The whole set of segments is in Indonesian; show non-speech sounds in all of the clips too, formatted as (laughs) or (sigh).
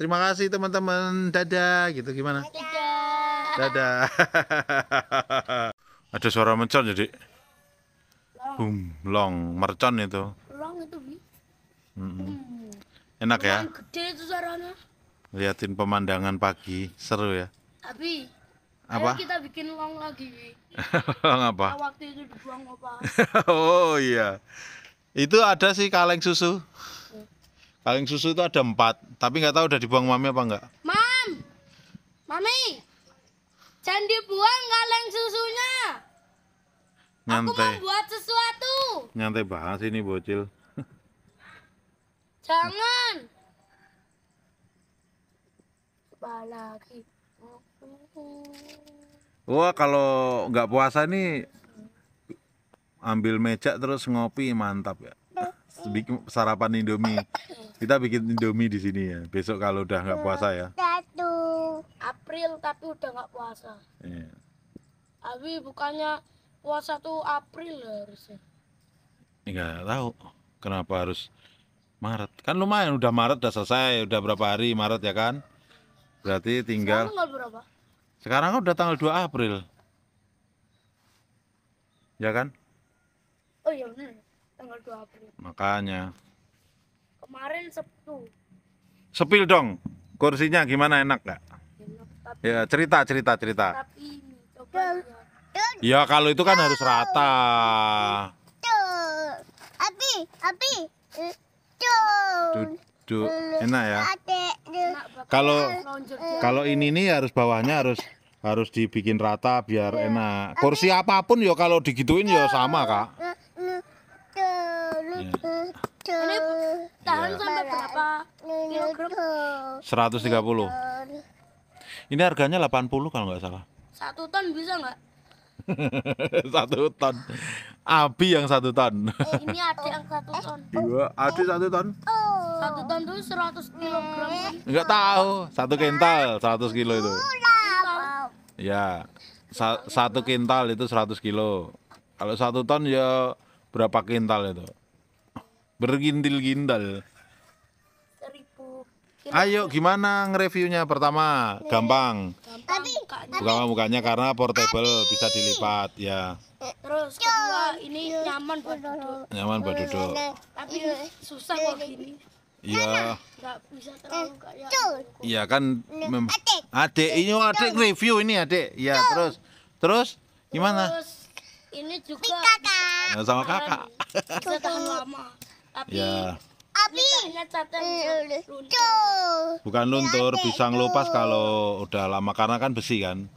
Terima kasih teman-teman. Dadah gitu gimana? Dadah. Dadah. (laughs) Ada suara mercon jadi. Ya, Boom, long mercon itu. Long itu, Bi. Mm Enak ya? Liatin pemandangan pagi, seru ya. Tapi. Apa? kita bikin long lagi, (laughs) long apa? Nah, waktu itu dibuang apa? (laughs) oh iya. Itu ada sih kaleng susu kaleng susu itu ada empat tapi nggak tahu udah dibuang mami apa enggak mam mami jangan dibuang kaleng susunya nyantai. aku mau buat sesuatu nyantai bahas ini bocil jangan Apalagi. Wah kalau nggak puasa nih ambil meja terus ngopi mantap ya. Sedikit sarapan Indomie. (laughs) Kita bikin Indomie di sini ya. Besok kalau udah nggak puasa ya. Satu April tapi udah nggak puasa. Iya. Abi bukannya puasa tuh April ya harusnya. Enggak tahu kenapa harus Maret. Kan lumayan udah Maret udah selesai, udah berapa hari Maret ya kan? Berarti tinggal Sekarang berapa? Sekarang kan udah tanggal 2 April. Ya kan? Oh iya benar. Tanggal 2 April. Makanya Kemarin sepi Sepil dong. Kursinya gimana enak nggak? Ya cerita cerita cerita. Tapi ini coba. Ya kalau itu kan harus rata. Api api. Duduk enak ya. Kalau kalau ini nih harus bawahnya harus harus dibikin rata biar iya. enak. Kursi apapun yo ya kalau digituin yo ya sama kak. Ya. Gitu. Ini tahan iya. sampai berapa kilogram? 130. Ini harganya 80 kalau nggak salah. Satu ton bisa nggak? (laughs) satu ton. Abi yang satu ton. Eh, ini adik yang satu eh, ton. Eh, Dua, adik satu ton. Oh. Satu ton itu 100 kilogram. Nggak tahu, satu kental seratus kilo itu. Ya, sa satu kental itu seratus kilo. Kalau satu ton ya berapa kental itu? bergindil-gindal. Ayo gimana nge-reviewnya pertama? Gampang. Tapi buka mukanya karena portable bisa dilipat ya. Terus kedua ini nyaman buat duduk. Nyaman buat duduk. Tapi susah kok gini. Iya. Eh, ya. Iya kan mem adik. ini oh, adik review ini adik. Ya terus terus gimana? Terus ini juga Di kakak. sama kakak. Sudah lama. Api. Ya. Api. Eh, eh, Bukan luntur, pisang ngelupas kalau udah lama karena kan besi kan.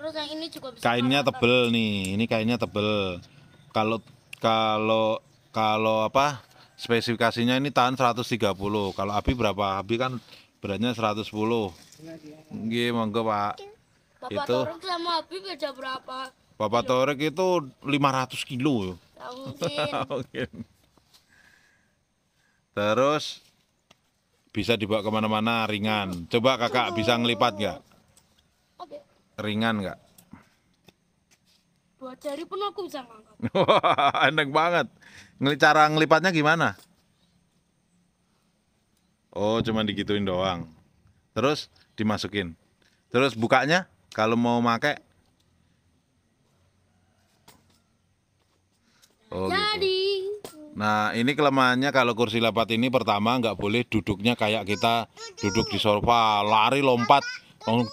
Terus yang ini juga bisa Kainnya tebel nih. Ini kainnya tebel. Kalau kalau kalau apa? Spesifikasinya ini tahan 130. Kalau api berapa? Api kan beratnya 110. gih monggo, Pak. Bapak itu, Torek sama api beda ya berapa? Bapak Torek itu 500 kilo. Mungkin. Mungkin. (laughs) Terus bisa dibawa kemana-mana ringan. Coba kakak bisa ngelipat nggak? Ringan nggak? Buat jari pun aku bisa ngangkat. (laughs) Enak banget. Cara ngelipatnya gimana? Oh, cuma digituin doang. Terus dimasukin. Terus bukanya kalau mau make. Oh, gitu. Jadi. Gitu. Nah ini kelemahannya kalau kursi lipat ini pertama nggak boleh duduknya kayak kita duduk di sofa lari lompat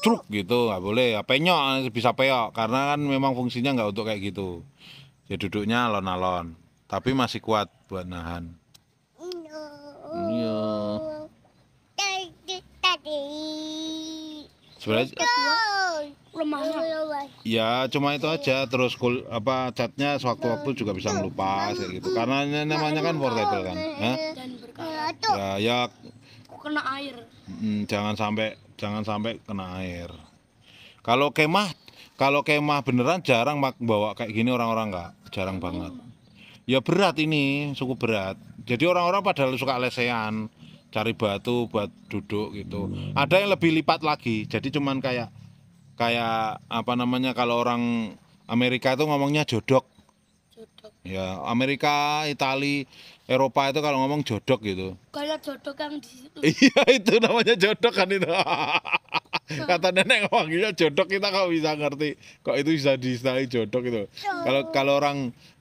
truk gitu nggak boleh ya penyok bisa peyok karena kan memang fungsinya nggak untuk kayak gitu ya duduknya alon-alon tapi masih kuat buat nahan iya, iya. sebenarnya lemahnya. Ya, cuma itu aja. Terus kul, apa catnya sewaktu-waktu juga bisa melupas kayak gitu. Karena ini namanya kan portable kan. Ya. Ya, ya kena air. jangan sampai jangan sampai kena air. Kalau kemah kalau kemah beneran jarang bawa kayak gini orang-orang nggak jarang iya, banget ya berat ini cukup berat jadi orang-orang pada suka lesehan cari batu buat duduk gitu ada yang lebih lipat lagi jadi cuman kayak kayak apa namanya kalau orang Amerika itu ngomongnya jodok. Jodok. Ya, Amerika, Itali, Eropa itu kalau ngomong jodok gitu. Kalau jodok yang di situ. (laughs) Iya, itu namanya jodok kan itu. (laughs) Kata nenek ngomongnya jodok kita kok bisa ngerti kok itu bisa diistilahi jodok itu. Kalau kalau orang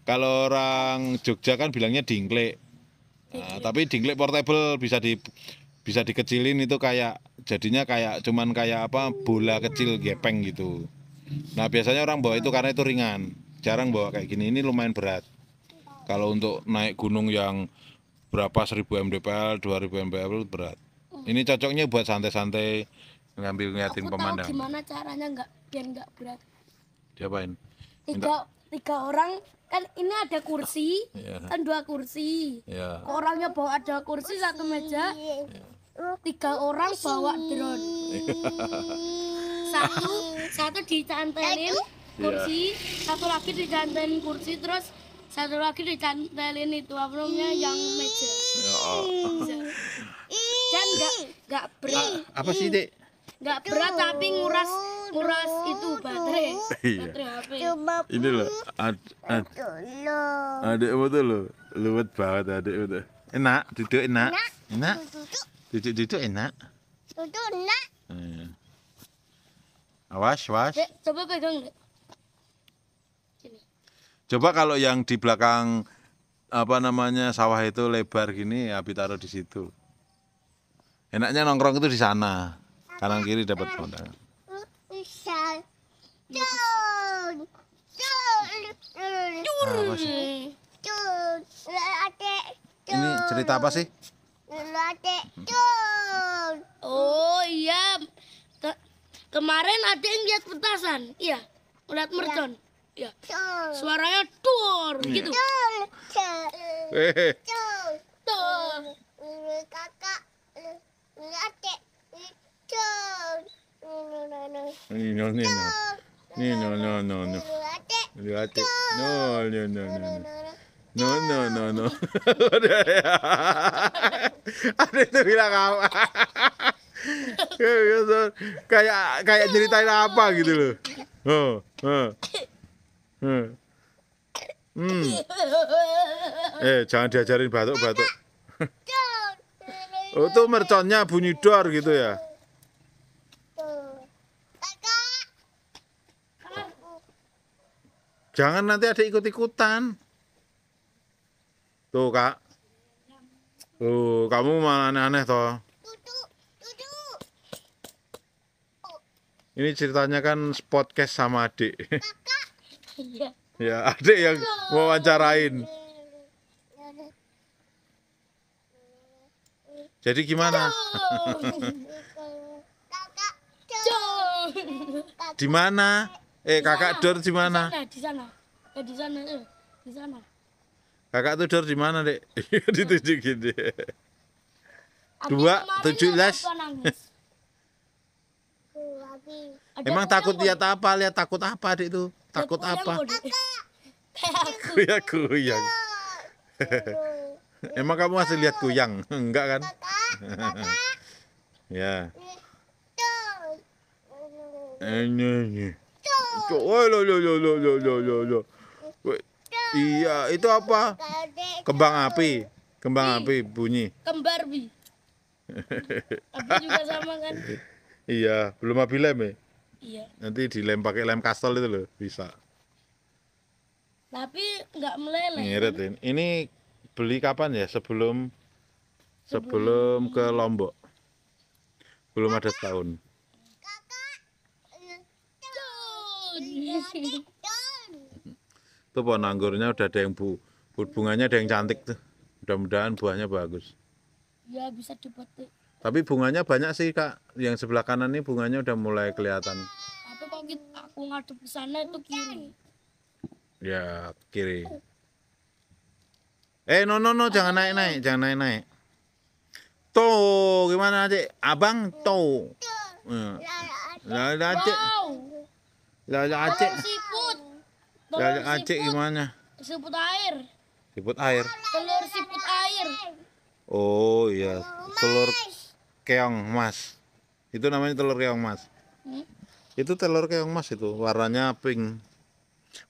kalau orang Jogja kan bilangnya dingklek. Nah, tapi dingklek portable bisa di bisa dikecilin itu kayak jadinya kayak cuman kayak apa bola kecil gepeng gitu nah biasanya orang bawa itu karena itu ringan jarang bawa kayak gini ini lumayan berat kalau untuk naik gunung yang berapa 1000 mdpl 2000 mdpl berat ini cocoknya buat santai-santai ngambil ngeliatin pemandangan gimana caranya nggak biar nggak berat diapain tiga tiga orang kan ini ada kursi yeah. kan dua kursi yeah. orangnya bawa ada kursi, kursi. satu meja yeah tiga orang bawa drone (laughs) satu satu dicantelin kursi iya. satu lagi dicantelin kursi terus satu lagi dicantelin itu apa yang meja ya, dan nggak nggak berat apa sih dek nggak berat tapi nguras nguras itu baterai iya. baterai HP ya? ini loh ad, ad, betul loh luwet banget adik betul enak duduk enak, enak. Duduk-duduk enak. Duduk enak. Hmm. Awas, awas. Eh, coba pegang, Coba kalau yang di belakang apa namanya sawah itu lebar gini ya, habis taruh di situ. Enaknya nongkrong itu di sana. Kanan kiri dapat pemandangan. Ya. ini cerita apa sih? adik Oh iya. Ke kemarin adik lihat petasan. Iya. Ngeliat iya. mercon. Iya. Suaranya tur iya. gitu. Tur. Tur. Tur. Kakak. Adik. Tur. Nino, Nino. Nino, no, no, no. Adik. Adik. No, no, no, no. No, no, no, no. (laughs) Ada itu bilang apa? kayak kayak ceritain apa gitu loh. Oh, oh. Hmm. hmm. Eh, jangan diajarin batuk-batuk. oh, itu merconnya bunyi dor gitu ya. Jangan nanti ada ikut-ikutan. Tuh kak. Tuh kamu malah aneh-aneh toh. Ini ceritanya kan podcast sama adik. Kakak. Iya. ya adik yang mau wawancarain. Jadi gimana? Di mana? Eh kakak Dor di mana? Eh, di sana, eh, di sana, eh, di sana. Kakak tidur di mana, Dek? (laughs) Iya, iya. Di tujuh gede. Dua, tujuh belas. Emang takut lihat apa? Lihat takut apa, Dek, itu? Takut apa? Kuyang, kuyang. Emang kamu masih lihat kuyang? (laughs) Enggak kan? (laughs) ya. Ini, ini. Oh, lo, lo, lo, lo, lo, lo, lo. Iya, itu apa? Kembang api. Kembang api bunyi. Kembar bi. (laughs) api juga sama kan? Iya, belum api lem ya? Iya. Nanti dilem pakai lem kastel itu loh, bisa. Tapi nggak meleleh. Ngeret kan? ini beli kapan ya? Sebelum sebelum, ke Lombok. Belum ada setahun. Kakak. Kakak pohon anggurnya udah ada yang bu, bunganya ada yang cantik tuh. Mudah-mudahan buahnya bagus. Ya bisa dipetik. Tapi bunganya banyak sih kak. Yang sebelah kanan ini bunganya udah mulai kelihatan. Tapi kalau aku ngadep ke sana itu kiri. Ya kiri. Eh no no no jangan naik naik jangan naik naik. Tuh gimana aja abang tuh. Lala acik. Lala acik. Telur acik gimana? Siput air. Siput air. Telur siput air. Oh iya, telur keong mas. Itu namanya telur keong mas. Hmm? Itu telur keong mas itu, warnanya pink.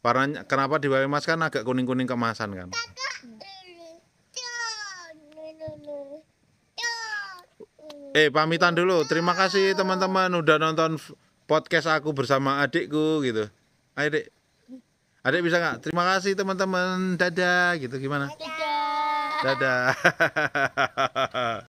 Warnanya kenapa bawah mas kan agak kuning-kuning kemasan kan? Eh pamitan dulu. Terima kasih teman-teman udah nonton podcast aku bersama adikku gitu. Ayo, Adik bisa nggak? Terima kasih teman-teman. Dadah gitu gimana? Dadah. Dadah. (laughs)